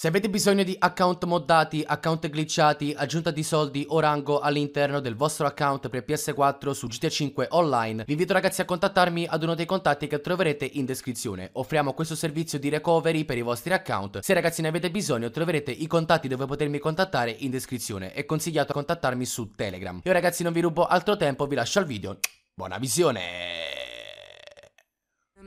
Se avete bisogno di account moddati, account glitchati, aggiunta di soldi o rango all'interno del vostro account per PS4 su GTA 5 online, vi invito ragazzi a contattarmi ad uno dei contatti che troverete in descrizione. Offriamo questo servizio di recovery per i vostri account. Se ragazzi ne avete bisogno troverete i contatti dove potermi contattare in descrizione. È consigliato contattarmi su Telegram. Io ragazzi non vi rubo altro tempo, vi lascio al video. Buona visione!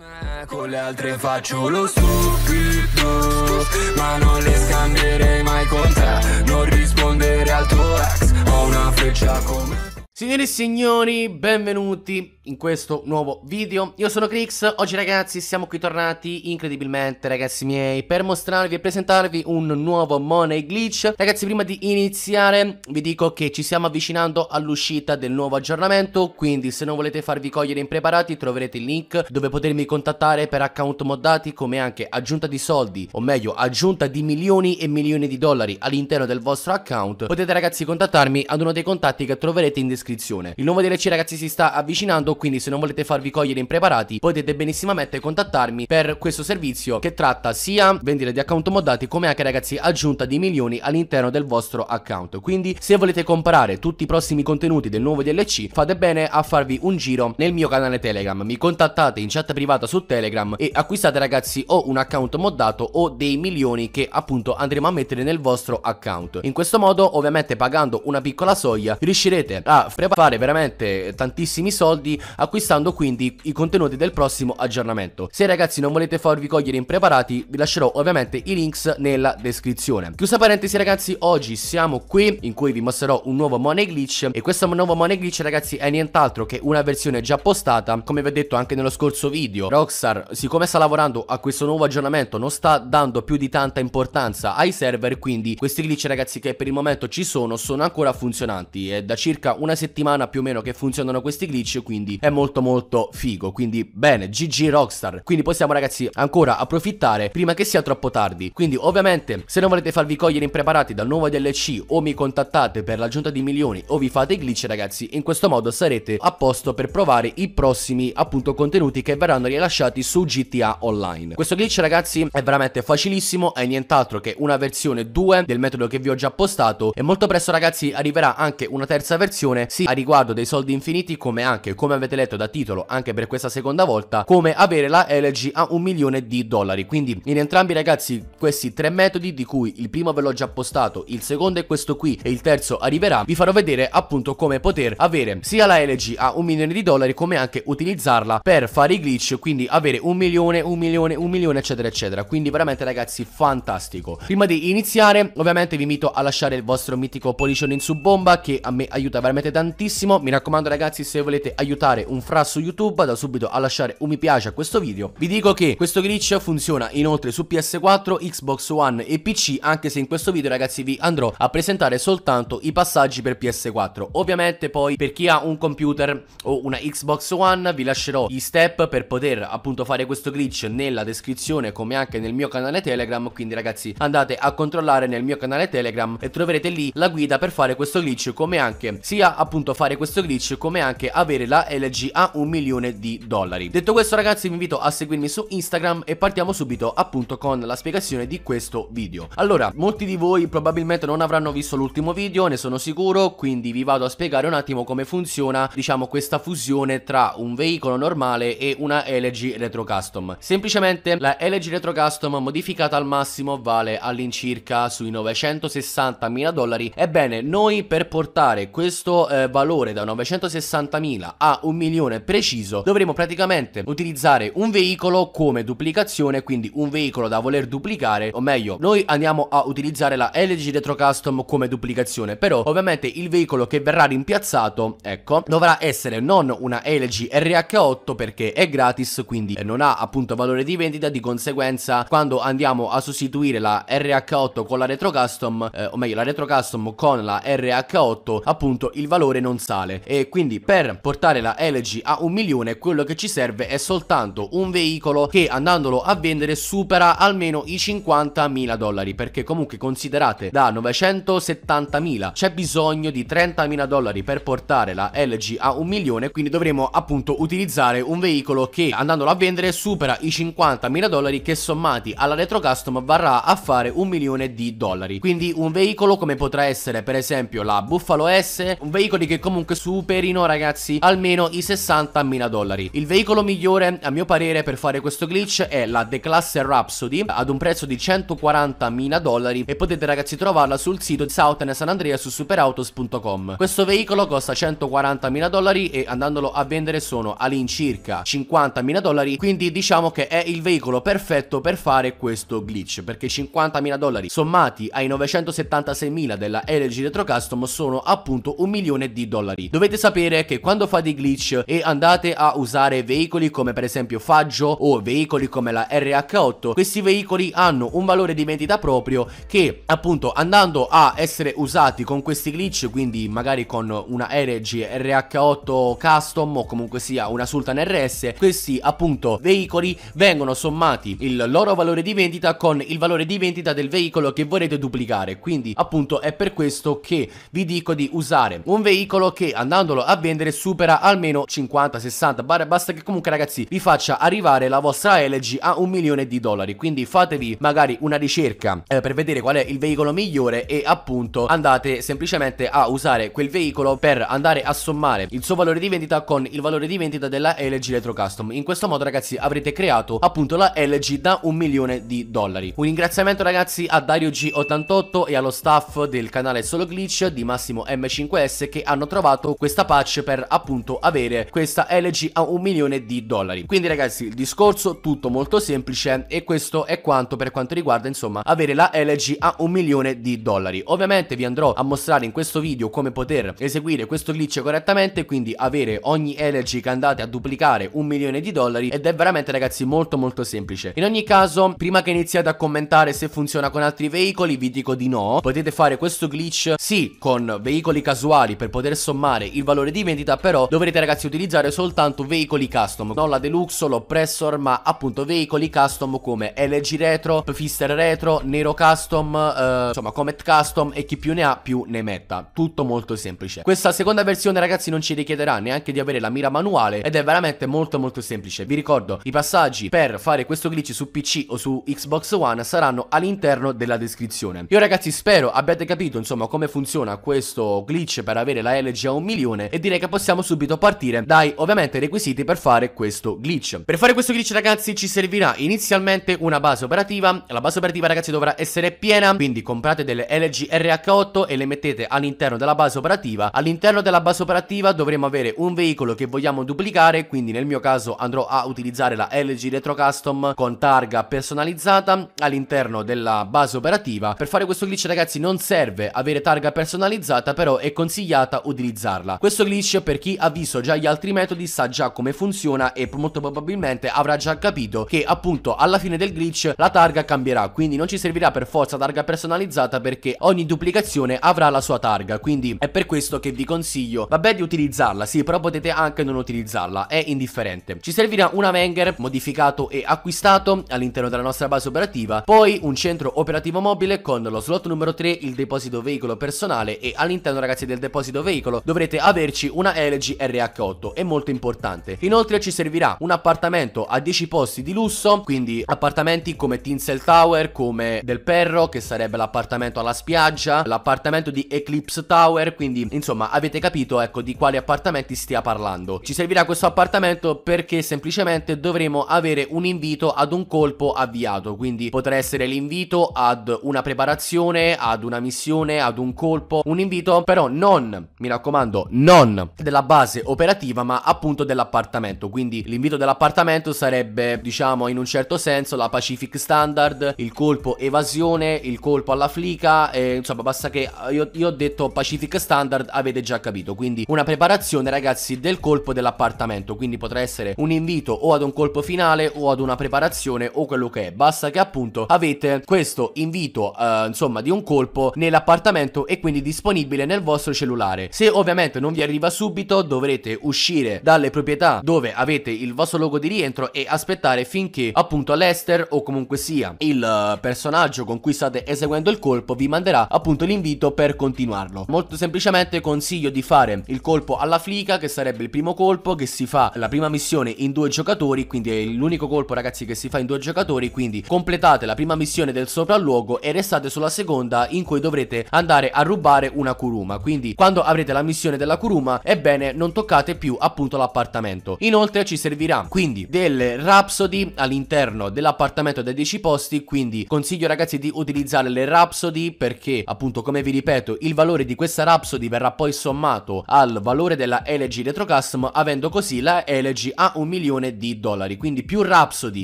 Eh, con le altre faccio lo stupido, ma non le scambierei mai con te, non rispondere al tuo ex, ho una freccia come... Signore e signori, benvenuti in questo nuovo video. Io sono Crix, oggi ragazzi siamo qui tornati incredibilmente ragazzi miei per mostrarvi e presentarvi un nuovo Money Glitch. Ragazzi prima di iniziare vi dico che ci stiamo avvicinando all'uscita del nuovo aggiornamento, quindi se non volete farvi cogliere impreparati troverete il link dove potermi contattare per account moddati come anche aggiunta di soldi, o meglio aggiunta di milioni e milioni di dollari all'interno del vostro account. Potete ragazzi contattarmi ad uno dei contatti che troverete in descrizione. Il nuovo DLC ragazzi si sta avvicinando mercato, quindi se non volete farvi cogliere impreparati potete benissimamente contattarmi per questo servizio che tratta sia vendita di account moddati come anche ragazzi aggiunta di milioni all'interno del vostro account. Quindi se volete comprare tutti i prossimi contenuti del nuovo DLC fate bene a farvi un giro nel mio canale Telegram, mi contattate in chat privata su Telegram e acquistate ragazzi o un account moddato o dei milioni che appunto andremo a mettere nel vostro account. In questo modo ovviamente pagando una piccola soglia riuscirete a fare veramente tantissimi soldi acquistando quindi i contenuti del prossimo aggiornamento. Se ragazzi non volete farvi cogliere impreparati, vi lascerò ovviamente i links nella descrizione. Chiusa parentesi ragazzi, oggi siamo qui in cui vi mostrerò un nuovo money glitch e questo nuovo money glitch ragazzi è nient'altro che una versione già postata, come vi ho detto anche nello scorso video. Rockstar, siccome sta lavorando a questo nuovo aggiornamento, non sta dando più di tanta importanza ai server, quindi questi glitch ragazzi che per il momento ci sono sono ancora funzionanti. È da circa una settimana più o meno che funzionano questi glitch, quindi quindi è molto molto figo, quindi bene, GG Rockstar, quindi possiamo ragazzi ancora approfittare prima che sia troppo tardi, quindi ovviamente se non volete farvi cogliere impreparati dal nuovo DLC o mi contattate per l'aggiunta di milioni o vi fate i glitch ragazzi, in questo modo sarete a posto per provare i prossimi appunto contenuti che verranno rilasciati su GTA Online. Questo glitch ragazzi è veramente facilissimo, è nient'altro che una versione 2 del metodo che vi ho già postato e molto presto ragazzi arriverà anche una terza versione sì, a riguardo dei soldi infiniti come anche come avete letto da titolo anche per questa seconda volta, come avere la LG a un milione di dollari. Quindi in entrambi ragazzi questi tre metodi di cui il primo ve l'ho già postato, il secondo è questo qui e il terzo arriverà, vi farò vedere appunto come poter avere sia la LG a un milione di dollari come anche utilizzarla per fare i glitch, quindi avere un milione, un milione, un milione eccetera eccetera. Quindi veramente ragazzi fantastico. Prima di iniziare ovviamente vi invito a lasciare il vostro mitico pollicione in su bomba che a me aiuta veramente tantissimo. Mi raccomando ragazzi se volete aiutare lasciare un fra su YouTube, da subito a lasciare un mi piace a questo video. Vi dico che questo glitch funziona inoltre su PS4, Xbox One e PC, anche se in questo video ragazzi vi andrò a presentare soltanto i passaggi per PS4. Ovviamente poi per chi ha un computer o una Xbox One vi lascerò gli step per poter appunto fare questo glitch nella descrizione come anche nel mio canale Telegram, quindi ragazzi andate a controllare nel mio canale Telegram e troverete lì la guida per fare questo glitch come anche sia appunto fare questo glitch come anche avere la LG a un milione di dollari. Detto questo ragazzi vi invito a seguirmi su Instagram e partiamo subito appunto con la spiegazione di questo video. Allora, molti di voi probabilmente non avranno visto l'ultimo video, ne sono sicuro, quindi vi vado a spiegare un attimo come funziona diciamo questa fusione tra un veicolo normale e una LG Retro Custom. Semplicemente la LG Retro Custom modificata al massimo vale all'incirca sui 960.000 dollari. Ebbene, noi per portare questo eh, valore da 960.000 a un un milione preciso dovremo praticamente utilizzare un veicolo come duplicazione, quindi un veicolo da voler duplicare, o meglio, noi andiamo a utilizzare la LG Retro Custom come duplicazione, però ovviamente il veicolo che verrà rimpiazzato, ecco, dovrà essere non una LG RH8 perché è gratis, quindi non ha appunto valore di vendita, di conseguenza quando andiamo a sostituire la RH8 con la Retro Custom, eh, o meglio la Retro Custom con la RH8, appunto il valore non sale e quindi per portare la LG a un milione quello che ci serve è soltanto un veicolo che andandolo a vendere supera almeno i 50.000 dollari perché comunque considerate da 970.000 c'è bisogno di 30.000 dollari per portare la LG a un milione quindi dovremo appunto utilizzare un veicolo che andandolo a vendere supera i 50.000 dollari che sommati alla retro custom varrà a fare un milione di dollari quindi un veicolo come potrà essere per esempio la Buffalo S un veicolo che comunque superino ragazzi almeno i 60.000 dollari. Il veicolo migliore a mio parere per fare questo glitch è la The Class Rhapsody ad un prezzo di 140.000 dollari e potete ragazzi trovarla sul sito di Southern San Andrea su superautos.com. Questo veicolo costa 140.000 dollari e andandolo a vendere sono all'incirca 50.000 dollari quindi diciamo che è il veicolo perfetto per fare questo glitch perché 50.000 dollari sommati ai 976.000 della LG Retro Custom sono appunto un milione di dollari. Dovete sapere che quando fate i glitch Twitch e andate a usare veicoli come per esempio Faggio o veicoli come la RH8. Questi veicoli hanno un valore di vendita proprio che appunto andando a essere usati con questi glitch, quindi magari con una RG RH8 custom o comunque sia una Sultan RS, questi appunto veicoli vengono sommati il loro valore di vendita con il valore di vendita del veicolo che vorrete duplicare. Quindi appunto è per questo che vi dico di usare un veicolo che andandolo a vendere supera almeno almeno 50, 60 barre, basta che comunque ragazzi vi faccia arrivare la vostra LG a un milione di dollari, quindi fatevi magari una ricerca eh, per vedere qual è il veicolo migliore e appunto andate semplicemente a usare quel veicolo per andare a sommare il suo valore di vendita con il valore di vendita della LG Retro Custom. In questo modo ragazzi avrete creato appunto la LG da un milione di dollari. Un ringraziamento ragazzi a Dario G88 e allo staff del canale Solo Glitch di Massimo M5S che hanno trovato questa patch per appunto avere avere questa LG a un milione di dollari. Quindi ragazzi il discorso tutto molto semplice e questo è quanto per quanto riguarda insomma avere la LG a un milione di dollari. Ovviamente vi andrò a mostrare in questo video come poter eseguire questo glitch correttamente quindi avere ogni LG che andate a duplicare un milione di dollari ed è veramente ragazzi molto molto semplice. In ogni caso prima che iniziate a commentare se funziona con altri veicoli vi dico di no potete fare questo glitch sì con veicoli casuali per poter sommare il valore di vendita però dovrete ragazzi utilizzare soltanto veicoli custom Non la deluxe, l'oppressor ma appunto veicoli custom come LG Retro, Pfister Retro, Nero Custom, eh, insomma Comet Custom e chi più ne ha più ne metta Tutto molto semplice Questa seconda versione ragazzi non ci richiederà neanche di avere la mira manuale ed è veramente molto molto semplice Vi ricordo i passaggi per fare questo glitch su PC o su Xbox One saranno all'interno della descrizione Io ragazzi spero abbiate capito insomma come funziona questo glitch per avere la LG a un milione e direi che possiamo subito partire partire dai ovviamente requisiti per fare questo glitch. Per fare questo glitch ragazzi ci servirà inizialmente una base operativa, la base operativa ragazzi dovrà essere piena, quindi comprate delle LG RH8 e le mettete all'interno della base operativa. All'interno della base operativa dovremo avere un veicolo che vogliamo duplicare, quindi nel mio caso andrò a utilizzare la LG Retro Custom con targa personalizzata all'interno della base operativa. Per fare questo glitch ragazzi non serve avere targa personalizzata, però è consigliata utilizzarla. Questo glitch per chi ha visto già gli altri metodi, sa già come funziona e molto probabilmente avrà già capito che appunto alla fine del glitch la targa cambierà, quindi non ci servirà per forza targa personalizzata perché ogni duplicazione avrà la sua targa, quindi è per questo che vi consiglio, vabbè di utilizzarla, sì, però potete anche non utilizzarla, è indifferente. Ci servirà un Wenger modificato e acquistato all'interno della nostra base operativa, poi un centro operativo mobile con lo slot numero 3, il deposito veicolo personale e all'interno ragazzi del deposito veicolo dovrete averci una LG RH H8 è molto importante. Inoltre ci servirà un appartamento a 10 posti di lusso, quindi appartamenti come Tinsel Tower, come Del Perro, che sarebbe l'appartamento alla spiaggia, l'appartamento di Eclipse Tower, quindi insomma avete capito ecco di quali appartamenti stia parlando. Ci servirà questo appartamento perché semplicemente dovremo avere un invito ad un colpo avviato, quindi potrà essere l'invito ad una preparazione, ad una missione, ad un colpo, un invito però non, mi raccomando, non della base operativa operativa ma appunto dell'appartamento quindi l'invito dell'appartamento sarebbe diciamo in un certo senso la Pacific Standard il colpo evasione il colpo alla flica eh, insomma basta che eh, io, io ho detto Pacific Standard avete già capito quindi una preparazione ragazzi del colpo dell'appartamento quindi potrà essere un invito o ad un colpo finale o ad una preparazione o quello che è basta che appunto avete questo invito eh, insomma di un colpo nell'appartamento e quindi disponibile nel vostro cellulare se ovviamente non vi arriva subito dovrete dovete uscire dalle proprietà dove avete il vostro logo di rientro e aspettare finché appunto l'ester o comunque sia il eh, personaggio con cui state eseguendo il colpo vi manderà appunto l'invito per continuarlo. Molto semplicemente consiglio di fare il colpo alla flica che sarebbe il primo colpo che si fa la prima missione in due giocatori quindi è l'unico colpo ragazzi che si fa in due giocatori quindi completate la prima missione del sopralluogo e restate sulla seconda in cui dovrete andare a rubare una kuruma quindi quando avrete la missione della kuruma ebbene non toccare sbloccate più appunto l'appartamento. Inoltre ci servirà quindi del Rhapsody all'interno dell'appartamento dai 10 posti, quindi consiglio ragazzi di utilizzare le Rhapsody perché appunto come vi ripeto il valore di questa Rhapsody verrà poi sommato al valore della LG Retrocasm avendo così la LG a un milione di dollari. Quindi più Rhapsody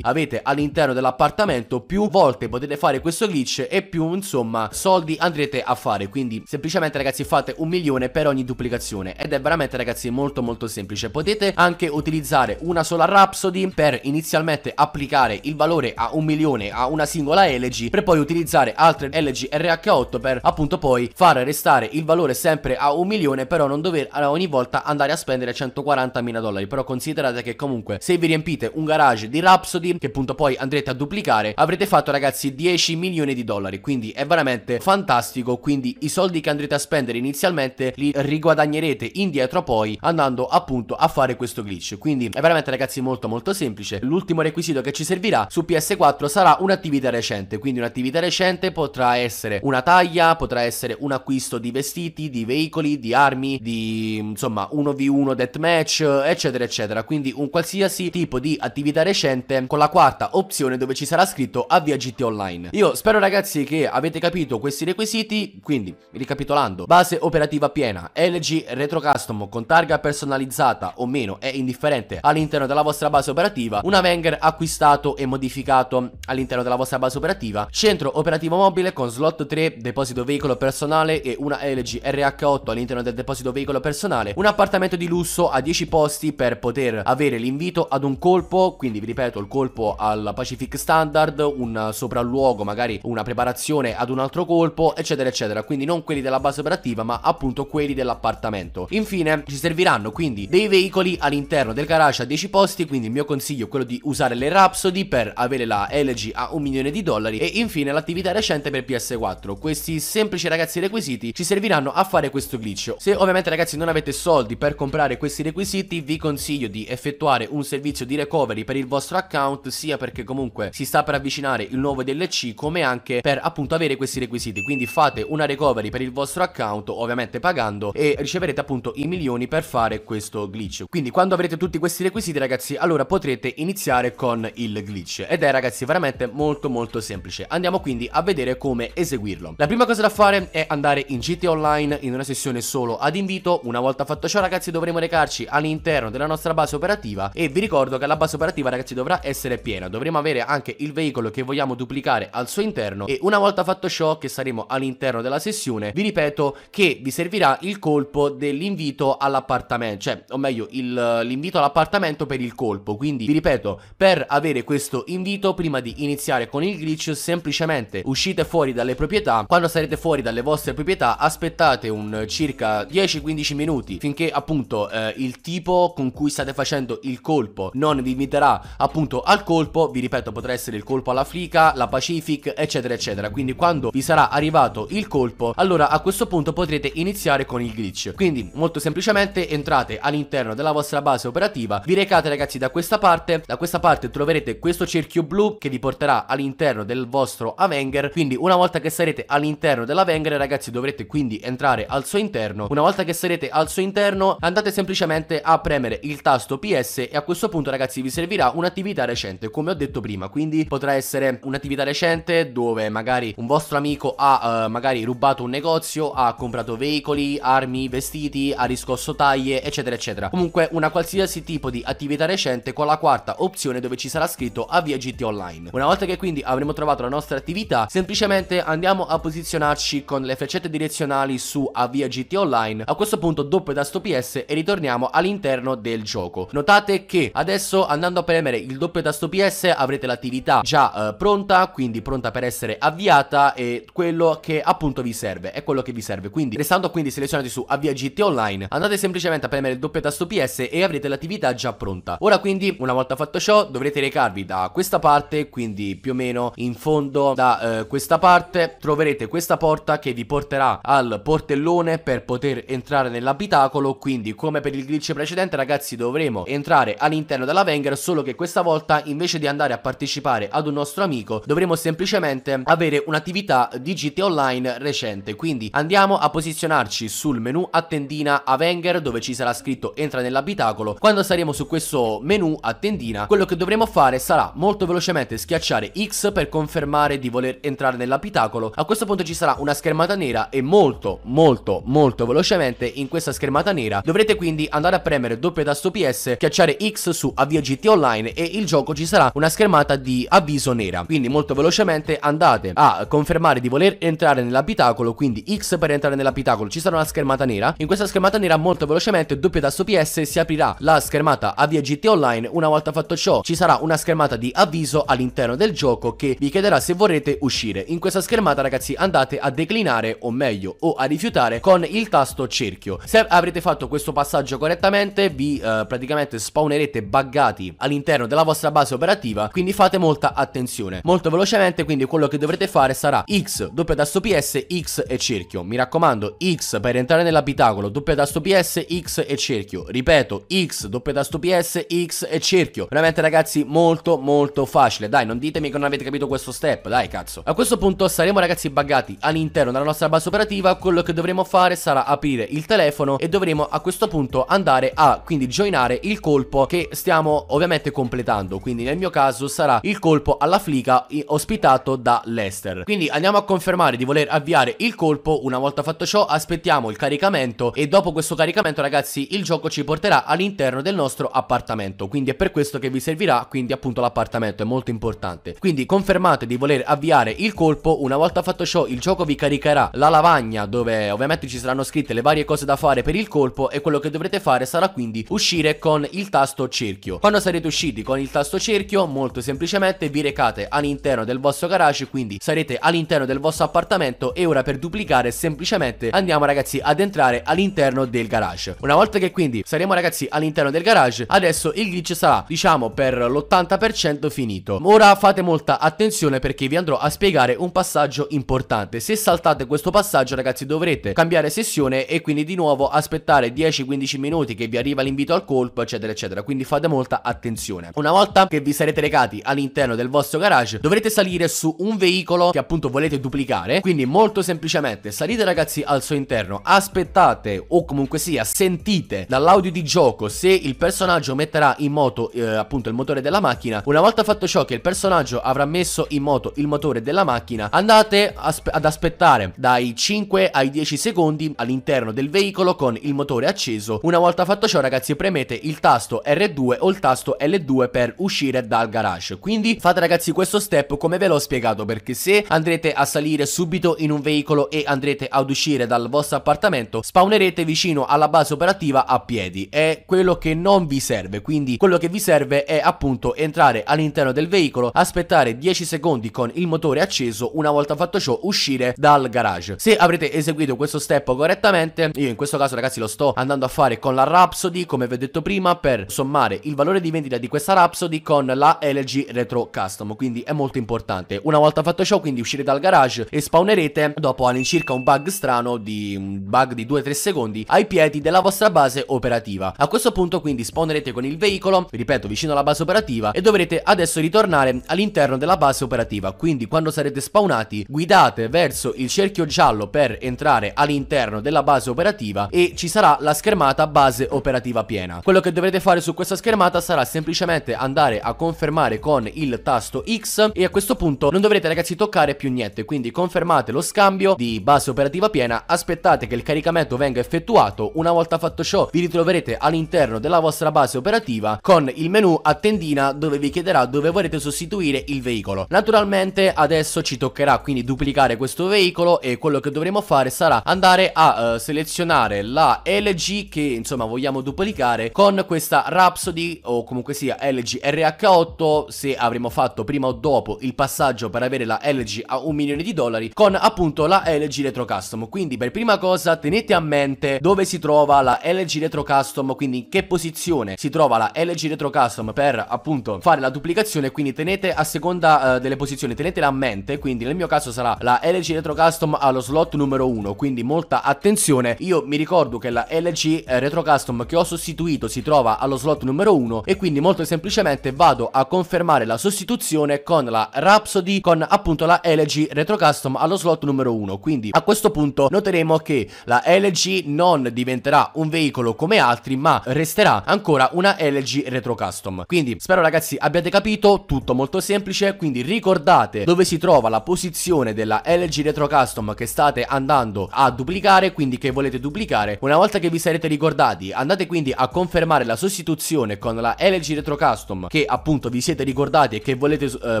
avete all'interno dell'appartamento più volte potete fare questo glitch e più insomma soldi andrete a fare. Quindi semplicemente ragazzi fate un milione per ogni duplicazione ed è veramente ragazzi molto molto molto semplice Potete anche utilizzare una sola Rhapsody per inizialmente applicare il valore a un milione a una singola LG Per poi utilizzare altre LG RH8 per appunto poi far restare il valore sempre a un milione Però non dover eh, ogni volta andare a spendere 140.000 dollari Però considerate che comunque se vi riempite un garage di Rhapsody Che appunto poi andrete a duplicare Avrete fatto ragazzi 10 milioni di dollari Quindi è veramente fantastico Quindi i soldi che andrete a spendere inizialmente li riguadagnerete indietro poi andando andando appunto a fare questo glitch. Quindi è veramente ragazzi molto molto semplice. L'ultimo requisito che ci servirà su PS4 sarà un'attività recente, quindi un'attività recente potrà essere una taglia, potrà essere un acquisto di vestiti, di veicoli, di armi, di insomma 1v1 deathmatch, eccetera eccetera. Quindi un qualsiasi tipo di attività recente con la quarta opzione dove ci sarà scritto avvia GT Online. Io spero ragazzi che avete capito questi requisiti, quindi ricapitolando, base operativa piena, LG retro custom con targa personalizzata personalizzata o meno è indifferente all'interno della vostra base operativa, un Avenger acquistato e modificato all'interno della vostra base operativa, centro operativo mobile con slot 3, deposito veicolo personale e una LG RH8 all'interno del deposito veicolo personale, un appartamento di lusso a 10 posti per poter avere l'invito ad un colpo, quindi vi ripeto il colpo al Pacific Standard, un sopralluogo, magari una preparazione ad un altro colpo, eccetera eccetera, quindi non quelli della base operativa ma appunto quelli dell'appartamento. Infine ci serviranno hanno quindi dei veicoli all'interno del garage a 10 posti quindi il mio consiglio è quello di usare le Rhapsody per avere la LG a un milione di dollari e infine l'attività recente per PS4 questi semplici ragazzi requisiti ci serviranno a fare questo glitch se ovviamente ragazzi non avete soldi per comprare questi requisiti vi consiglio di effettuare un servizio di recovery per il vostro account sia perché comunque si sta per avvicinare il nuovo DLC come anche per appunto avere questi requisiti quindi fate una recovery per il vostro account ovviamente pagando e riceverete appunto i milioni per fare fare questo glitch. Quindi quando avrete tutti questi requisiti ragazzi, allora potrete iniziare con il glitch. Ed è ragazzi veramente molto molto semplice. Andiamo quindi a vedere come eseguirlo. La prima cosa da fare è andare in GT Online in una sessione solo ad invito. Una volta fatto ciò ragazzi dovremo recarci all'interno della nostra base operativa e vi ricordo che la base operativa ragazzi dovrà essere piena. Dovremo avere anche il veicolo che vogliamo duplicare al suo interno e una volta fatto ciò che saremo all'interno della sessione vi ripeto che vi servirà il colpo dell'invito all'appartamento l'appartamento, eh, cioè, o meglio, il, l'invito all'appartamento per il colpo. Quindi, vi ripeto, per avere questo invito, prima di iniziare con il glitch, semplicemente uscite fuori dalle proprietà. Quando sarete fuori dalle vostre proprietà, aspettate un circa 10-15 minuti finché appunto eh, il tipo con cui state facendo il colpo non vi inviterà appunto al colpo. Vi ripeto, potrà essere il colpo alla Flica, la Pacific, eccetera, eccetera. Quindi, quando vi sarà arrivato il colpo, allora a questo punto potrete iniziare con il glitch. Quindi, molto semplicemente entrate entrate all'interno della vostra base operativa, vi recate ragazzi da questa parte, da questa parte troverete questo cerchio blu che vi porterà all'interno del vostro Avenger, quindi una volta che sarete all'interno dell'Avenger ragazzi dovrete quindi entrare al suo interno, una volta che sarete al suo interno andate semplicemente a premere il tasto PS e a questo punto ragazzi vi servirà un'attività recente come ho detto prima, quindi potrà essere un'attività recente dove magari un vostro amico ha eh, magari rubato un negozio, ha comprato veicoli, armi, vestiti, ha riscosso taglie serie, eccetera, eccetera. Comunque una qualsiasi tipo di attività recente con la quarta opzione dove ci sarà scritto avvia GT Online. Una volta che quindi avremo trovato la nostra attività, semplicemente andiamo a posizionarci con le freccette direzionali su avvia GT Online. A questo punto doppio tasto PS e ritorniamo all'interno del gioco. Notate che adesso andando a premere il doppio tasto PS avrete l'attività già eh, pronta, quindi pronta per essere avviata e quello che appunto vi serve, è quello che vi serve. Quindi restando quindi selezionati su avvia GT Online, andate semplicemente a basta premere il doppio tasto PS e avrete l'attività già pronta. Ora quindi, una volta fatto ciò, dovrete recarvi da questa parte, quindi più o meno in fondo da eh, questa parte, troverete questa porta che vi porterà al portellone per poter entrare nell'abitacolo, quindi come per il glitch precedente ragazzi dovremo entrare all'interno della Venger, solo che questa volta invece di andare a partecipare ad un nostro amico, dovremo semplicemente avere un'attività di GT Online recente, quindi andiamo a posizionarci sul menu a tendina Avenger dove ci sarà scritto entra nell'abitacolo, quando saremo su questo menu a tendina, quello che dovremo fare sarà molto velocemente schiacciare X per confermare di voler entrare nell'abitacolo. A questo punto ci sarà una schermata nera e molto molto molto velocemente in questa schermata nera dovrete quindi andare a premere doppio tasto PS, schiacciare X su avvia GT online e il gioco ci sarà una schermata di avviso nera. Quindi molto velocemente andate a confermare di voler entrare nell'abitacolo, quindi X per entrare nell'abitacolo, ci sarà una schermata nera. In questa schermata nera molto velocemente Direct doppio tasto PS si aprirà la schermata avvia GT Online. Una volta fatto ciò ci sarà una schermata di avviso all'interno del gioco che vi chiederà se vorrete uscire. In questa schermata ragazzi andate a declinare o meglio o a rifiutare con il tasto cerchio. Se avrete fatto questo passaggio correttamente vi eh, praticamente spawnerete buggati all'interno della vostra base operativa quindi fate molta attenzione. Molto velocemente quindi quello che dovrete fare sarà X doppio tasto PS X e cerchio. Mi raccomando X per entrare nell'abitacolo doppio tasto PS X e cerchio. Ripeto, X, doppio tasto PS, X e cerchio. Veramente ragazzi molto molto facile. Dai, non ditemi che non avete capito questo step, dai cazzo. A questo punto saremo ragazzi buggati all'interno della nostra base operativa. Quello che dovremo fare sarà aprire il telefono e dovremo a questo punto andare a quindi joinare il colpo che stiamo ovviamente completando. Quindi nel mio caso sarà il colpo alla flica ospitato da Lester. Quindi andiamo a confermare di voler avviare il colpo. Una volta fatto ciò aspettiamo il caricamento e dopo questo caricamento ragazzi ragazzi il gioco ci porterà all'interno del nostro appartamento quindi è per questo che vi servirà quindi appunto l'appartamento è molto importante quindi confermate di voler avviare il colpo una volta fatto ciò il gioco vi caricherà la lavagna dove ovviamente ci saranno scritte le varie cose da fare per il colpo e quello che dovrete fare sarà quindi uscire con il tasto cerchio quando sarete usciti con il tasto cerchio molto semplicemente vi recate all'interno del vostro garage quindi sarete all'interno del vostro appartamento e ora per duplicare semplicemente andiamo ragazzi ad entrare all'interno del garage una volta che quindi saremo ragazzi all'interno del garage Adesso il glitch sarà diciamo per l'80% finito Ora fate molta attenzione perché vi andrò a spiegare un passaggio importante Se saltate questo passaggio ragazzi dovrete cambiare sessione e quindi di nuovo aspettare 10-15 minuti che vi arriva l'invito al colpo eccetera eccetera Quindi fate molta attenzione Una volta che vi sarete recati all'interno del vostro garage dovrete salire su un veicolo che appunto volete duplicare Quindi molto semplicemente salite ragazzi al suo interno Aspettate o comunque sia sentite sentite dall'audio di gioco se il personaggio metterà in moto eh, appunto il motore della macchina, una volta fatto ciò che il personaggio avrà messo in moto il motore della macchina, andate aspe ad aspettare dai 5 ai 10 secondi all'interno del veicolo con il motore acceso. Una volta fatto ciò ragazzi premete il tasto R2 o il tasto L2 per uscire dal garage. Quindi fate ragazzi questo step come ve l'ho spiegato perché se andrete a salire subito in un veicolo e andrete ad uscire dal vostro appartamento spawnerete vicino alla base operativa lavorativa a piedi, è quello che non vi serve, quindi quello che vi serve è appunto entrare all'interno del veicolo, aspettare 10 secondi con il motore acceso, una volta fatto ciò uscire dal garage. Se avrete eseguito questo step correttamente, io in questo caso ragazzi lo sto andando a fare con la Rhapsody come vi ho detto prima per sommare il valore di vendita di questa Rhapsody con la LG Retro Custom, quindi è molto importante. Una volta fatto ciò quindi uscire dal garage e spawnerete dopo all'incirca un bug strano di un bug di 2-3 secondi ai piedi della vostra vostra base operativa. A questo punto quindi spawnerete con il veicolo, ripeto, vicino alla base operativa e dovrete adesso ritornare all'interno della base operativa. Quindi quando sarete spawnati guidate verso il cerchio giallo per entrare all'interno della base operativa e ci sarà la schermata base operativa piena. Quello che dovrete fare su questa schermata sarà semplicemente andare a confermare con il tasto X e a questo punto non dovrete ragazzi toccare più niente, quindi confermate lo scambio di base operativa piena, aspettate che il caricamento venga effettuato, una volta fatto fatto ciò vi ritroverete all'interno della vostra base operativa con il menu a tendina dove vi chiederà dove volete sostituire il veicolo. Naturalmente adesso ci toccherà quindi duplicare questo veicolo e quello che dovremo fare sarà andare a uh, selezionare la LG che insomma vogliamo duplicare con questa Rhapsody o comunque sia LG RH8 se avremo fatto prima o dopo il passaggio per avere la LG a un milione di dollari con appunto la LG Retro Custom. Quindi per prima cosa tenete a mente dove si trova la LG Retro Custom, quindi in che posizione si trova la LG Retro Custom per appunto fare la duplicazione, quindi tenete a seconda eh, delle posizioni, tenetela a mente, quindi nel mio caso sarà la LG Retro Custom allo slot numero 1, quindi molta attenzione, io mi ricordo che la LG eh, Retro Custom che ho sostituito si trova allo slot numero 1 e quindi molto semplicemente vado a confermare la sostituzione con la Rhapsody con appunto la LG Retro Custom allo slot numero 1, quindi a questo punto noteremo che la LG non diventerà un un veicolo come altri ma resterà ancora una LG Retro Custom quindi spero ragazzi abbiate capito tutto molto semplice quindi ricordate dove si trova la posizione della LG Retro Custom che state andando a duplicare quindi che volete duplicare una volta che vi sarete ricordati andate quindi a confermare la sostituzione con la LG Retro Custom che appunto vi siete ricordati e che volete, eh,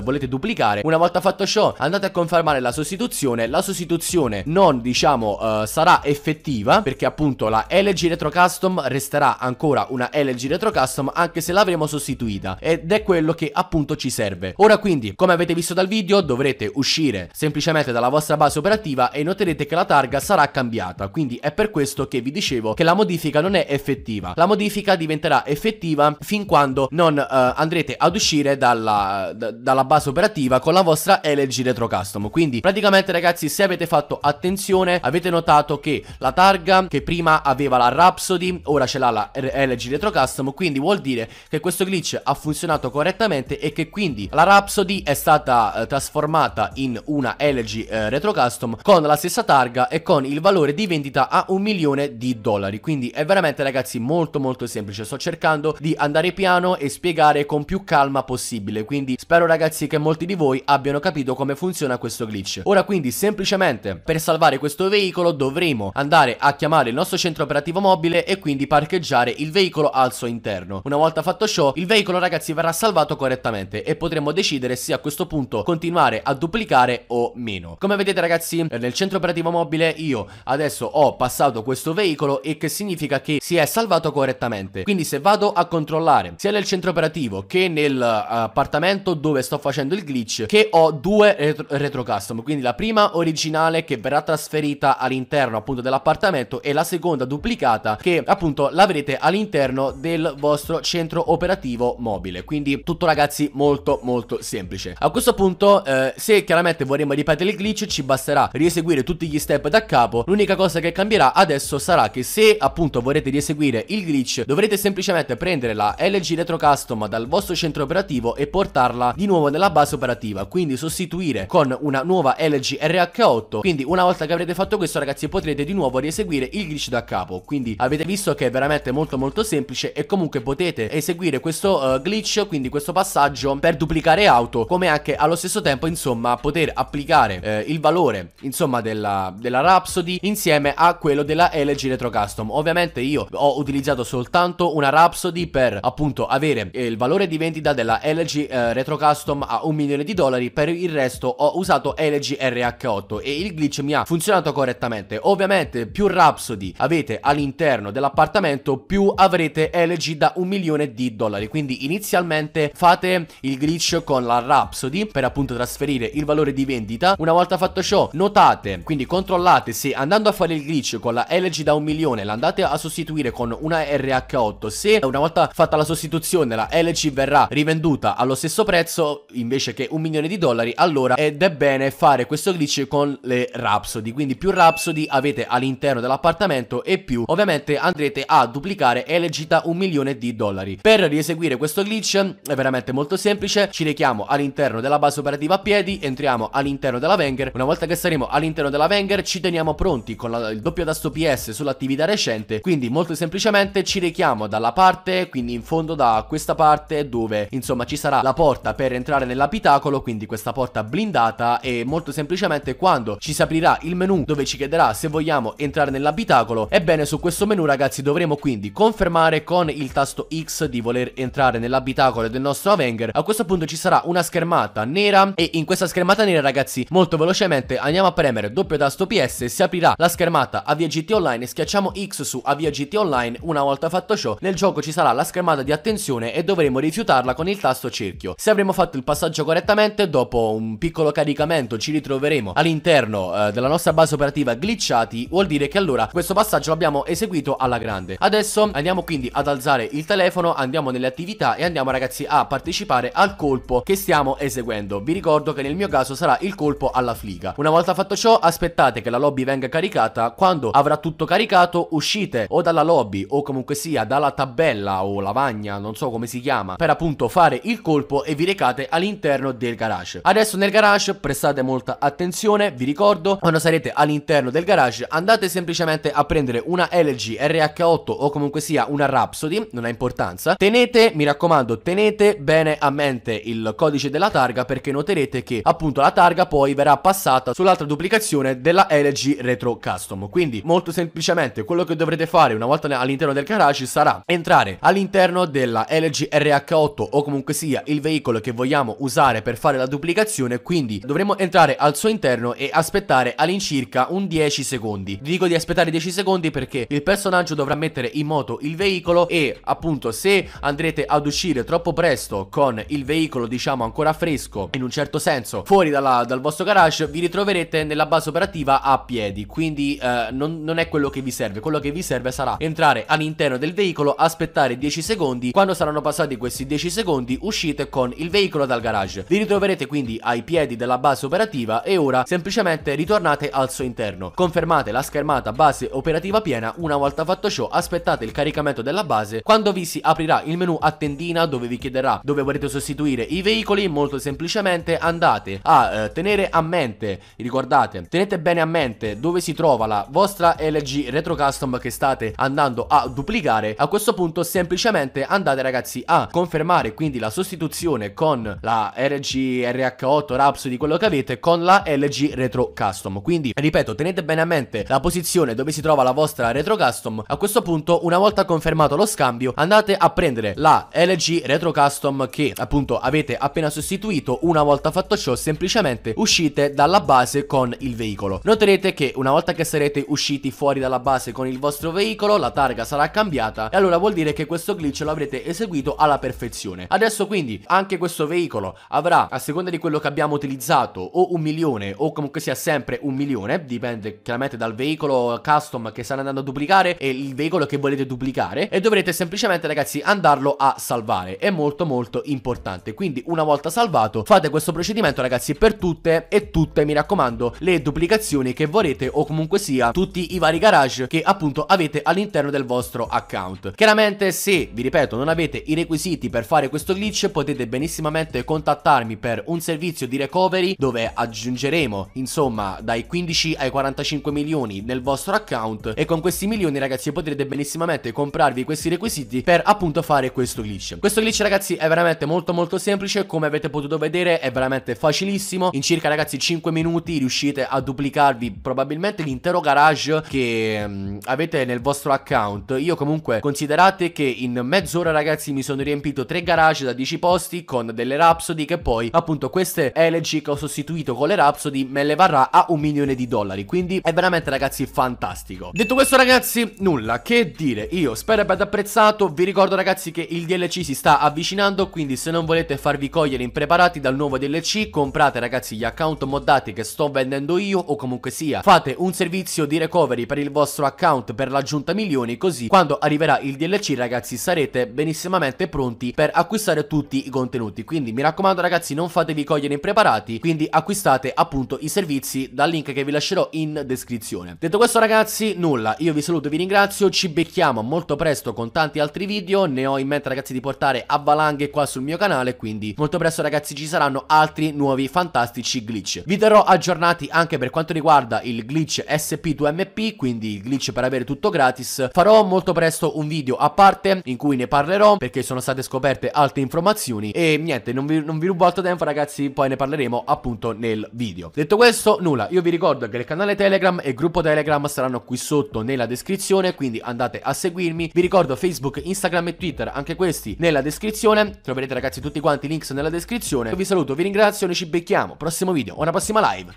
volete duplicare una volta fatto ciò andate a confermare la sostituzione la sostituzione non diciamo eh, sarà effettiva perché appunto la LG Retro retro custom resterà ancora una LG retro custom anche se l'avremo sostituita ed è quello che appunto ci serve. Ora quindi, come avete visto dal video, dovrete uscire semplicemente dalla vostra base operativa e noterete che la targa sarà cambiata, quindi è per questo che vi dicevo che la modifica non è effettiva. La modifica diventerà effettiva fin quando non uh, andrete ad uscire dalla, dalla base operativa con la vostra LG retro custom. Quindi praticamente ragazzi se avete fatto attenzione avete notato che la targa che prima aveva la RAM Rhapsody, ora ce l'ha la LG Retro Custom, quindi vuol dire che questo glitch ha funzionato correttamente e che quindi la Rhapsody è stata eh, trasformata in una LG eh, Custom con la stessa targa e con il valore di vendita a un milione di dollari, quindi è veramente ragazzi molto molto semplice, sto cercando di andare piano e spiegare con più calma possibile, quindi spero ragazzi che molti di voi abbiano capito come funziona questo glitch. Ora quindi semplicemente per salvare questo veicolo dovremo andare a chiamare il nostro centro operativo mobile mobile e quindi parcheggiare il veicolo al suo interno. Una volta fatto ciò, il veicolo ragazzi verrà salvato correttamente e potremo decidere se a questo punto continuare a duplicare o meno. Come vedete ragazzi, eh, nel centro operativo mobile io adesso ho passato questo veicolo e che significa che si è salvato correttamente. Quindi se vado a controllare sia nel centro operativo che nell'appartamento eh, dove sto facendo il glitch che ho due retro custom, quindi la prima originale che verrà trasferita all'interno appunto dell'appartamento e la seconda duplicata puntata che appunto l'avrete all'interno del vostro centro operativo mobile. Quindi tutto ragazzi molto molto semplice. A questo punto eh, se chiaramente vorremmo ripetere il glitch ci basterà rieseguire tutti gli step da capo. L'unica cosa che cambierà adesso sarà che se appunto vorrete rieseguire il glitch dovrete semplicemente prendere la LG Retro Custom dal vostro centro operativo e portarla di nuovo nella base operativa. Quindi sostituire con una nuova LG RH8. Quindi una volta che avrete fatto questo ragazzi potrete di nuovo rieseguire il glitch da capo. Quindi quindi avete visto che è veramente molto molto semplice e comunque potete eseguire questo uh, glitch quindi questo passaggio per duplicare auto come anche allo stesso tempo insomma poter applicare uh, il valore insomma della, della Rhapsody insieme a quello della LG Retro Custom ovviamente io ho utilizzato soltanto una Rhapsody per appunto avere il valore di vendita della LG uh, eh, Retro Custom a un milione di dollari per il resto ho usato LG RH8 e il glitch mi ha funzionato correttamente ovviamente più Rhapsody avete all'interno all'interno dell'appartamento più avrete elegy da un milione di dollari quindi inizialmente fate il glitch con la Rhapsody per appunto trasferire il valore di vendita una volta fatto ciò notate quindi controllate se andando a fare il glitch con la elegy da un milione l'andate a sostituire con una RH8 se una volta fatta la sostituzione la LC verrà rivenduta allo stesso prezzo invece che un milione di dollari allora ed è bene fare questo glitch con le Rhapsody quindi più Rhapsody avete all'interno dell'appartamento e più ovviamente praticamente andrete a duplicare e Elegita un milione di dollari. Per rieseguire questo glitch è veramente molto semplice, ci rechiamo all'interno della base operativa a piedi, entriamo all'interno della Venger, una volta che saremo all'interno della Venger ci teniamo pronti con la, il doppio tasto PS sull'attività recente, quindi molto semplicemente ci rechiamo dalla parte, quindi in fondo da questa parte dove insomma ci sarà la porta per entrare nell'abitacolo, quindi questa porta blindata e molto semplicemente quando ci si aprirà il menu dove ci chiederà se vogliamo entrare nell'abitacolo, ebbene su questo questo menu ragazzi dovremo quindi confermare con il tasto X di voler entrare nell'abitacolo del nostro Avenger A questo punto ci sarà una schermata nera e in questa schermata nera ragazzi molto velocemente andiamo a premere doppio tasto PS Si aprirà la schermata Avia GT Online schiacciamo X su Avia GT Online Una volta fatto ciò nel gioco ci sarà la schermata di attenzione e dovremo rifiutarla con il tasto cerchio Se avremo fatto il passaggio correttamente dopo un piccolo caricamento ci ritroveremo all'interno eh, della nostra base operativa glitchati Vuol dire che allora questo passaggio l'abbiamo eseguito eseguito alla grande. Adesso andiamo quindi ad alzare il telefono, andiamo nelle attività e andiamo ragazzi a partecipare al colpo che stiamo eseguendo. Vi ricordo che nel mio caso sarà il colpo alla fliga. Una volta fatto ciò aspettate che la lobby venga caricata, quando avrà tutto caricato uscite o dalla lobby o comunque sia dalla tabella o lavagna, non so come si chiama, per appunto fare il colpo e vi recate all'interno del garage. Adesso nel garage prestate molta attenzione, vi ricordo, quando sarete all'interno del garage andate semplicemente a prendere una LG LG RH8 o comunque sia una Rhapsody, non ha importanza, tenete, mi raccomando, tenete bene a mente il codice della targa perché noterete che appunto la targa poi verrà passata sull'altra duplicazione della LG Retro Custom. Quindi molto semplicemente quello che dovrete fare una volta all'interno del garage sarà entrare all'interno della LG RH8 o comunque sia il veicolo che vogliamo usare per fare la duplicazione, quindi dovremo entrare al suo interno e aspettare all'incirca un 10 secondi. Vi dico di aspettare 10 secondi perché il personaggio dovrà mettere in moto il veicolo e appunto se andrete ad uscire troppo presto con il veicolo diciamo ancora fresco in un certo senso fuori dalla, dal vostro garage vi ritroverete nella base operativa a piedi quindi eh, non, non è quello che vi serve quello che vi serve sarà entrare all'interno del veicolo aspettare 10 secondi quando saranno passati questi 10 secondi uscite con il veicolo dal garage vi ritroverete quindi ai piedi della base operativa e ora semplicemente ritornate al suo interno confermate la schermata base operativa piena una una volta fatto ciò aspettate il caricamento della base quando vi si aprirà il menu a tendina dove vi chiederà dove volete sostituire i veicoli molto semplicemente andate a eh, tenere a mente ricordate tenete bene a mente dove si trova la vostra LG Retro Custom che state andando a duplicare a questo punto semplicemente andate ragazzi a confermare quindi la sostituzione con la LG RH8 Raps di quello che avete con la LG Retro Custom quindi ripeto tenete bene a mente la posizione dove si trova la vostra Retro Custom. A questo punto, una volta confermato lo scambio, andate a prendere la LG Retro Custom che appunto avete appena sostituito. Una volta fatto ciò, semplicemente uscite dalla base con il veicolo. Noterete che una volta che sarete usciti fuori dalla base con il vostro veicolo, la targa sarà cambiata e allora vuol dire che questo glitch lo avrete eseguito alla perfezione. Adesso quindi anche questo veicolo avrà, a seconda di quello che abbiamo utilizzato, o un milione o comunque sia sempre un milione, dipende chiaramente dal veicolo custom che stanno andando a duplicare duplicare e il veicolo che volete duplicare e dovrete semplicemente ragazzi andarlo a salvare è molto molto importante quindi una volta salvato fate questo procedimento ragazzi per tutte e tutte mi raccomando le duplicazioni che vorrete o comunque sia tutti i vari garage che appunto avete all'interno del vostro account chiaramente se vi ripeto non avete i requisiti per fare questo glitch potete benissimamente contattarmi per un servizio di recovery dove aggiungeremo insomma dai 15 ai 45 milioni nel vostro account e con questi milioni milioni ragazzi potrete benissimamente comprarvi questi requisiti per appunto fare questo glitch Questo glitch ragazzi è veramente molto molto semplice come avete potuto vedere è veramente facilissimo In circa ragazzi 5 minuti riuscite a duplicarvi probabilmente l'intero garage che um, avete nel vostro account Io comunque considerate che in mezz'ora ragazzi mi sono riempito 3 garage da 10 posti con delle Rhapsody che poi appunto queste LG che ho sostituito con le Rhapsody me le varrà a un milione di dollari Quindi è veramente ragazzi fantastico Detto questo ragazzi ragazzi, nulla che dire, io spero abbiate apprezzato, vi ricordo ragazzi che il DLC si sta avvicinando, quindi se non volete farvi cogliere impreparati dal nuovo DLC, comprate ragazzi gli account moddati che sto vendendo io o comunque sia, fate un servizio di recovery per il vostro account per l'aggiunta milioni, così quando arriverà il DLC ragazzi sarete benissimamente pronti per acquistare tutti i contenuti, quindi mi raccomando ragazzi non fatevi cogliere impreparati, quindi acquistate appunto i servizi dal link che vi lascerò in descrizione. Detto questo ragazzi, nulla, io vi saluto saluto, vi ringrazio, ci becchiamo molto presto con tanti altri video, ne ho in mente ragazzi di portare a valanghe qua sul mio canale, quindi molto presto ragazzi ci saranno altri nuovi fantastici glitch. Vi terrò aggiornati anche per quanto riguarda il glitch SP2MP, quindi il glitch per avere tutto gratis, farò molto presto un video a parte in cui ne parlerò perché sono state scoperte altre informazioni e niente, non vi, non vi rubo altro tempo ragazzi, poi ne parleremo appunto nel video. Detto questo, nulla, io vi ricordo che il canale Telegram e il gruppo Telegram saranno qui sotto nella descrizione descrizione, quindi andate a seguirmi. Vi ricordo Facebook, Instagram e Twitter, anche questi nella descrizione. Troverete ragazzi tutti quanti i links nella descrizione. vi saluto, vi ringrazio, noi ci becchiamo. Prossimo video una prossima live.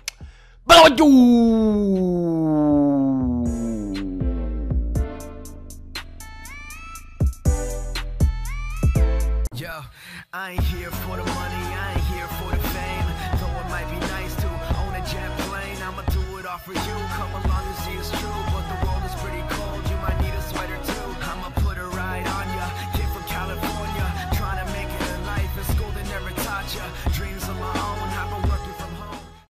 Bye! I ain't here for the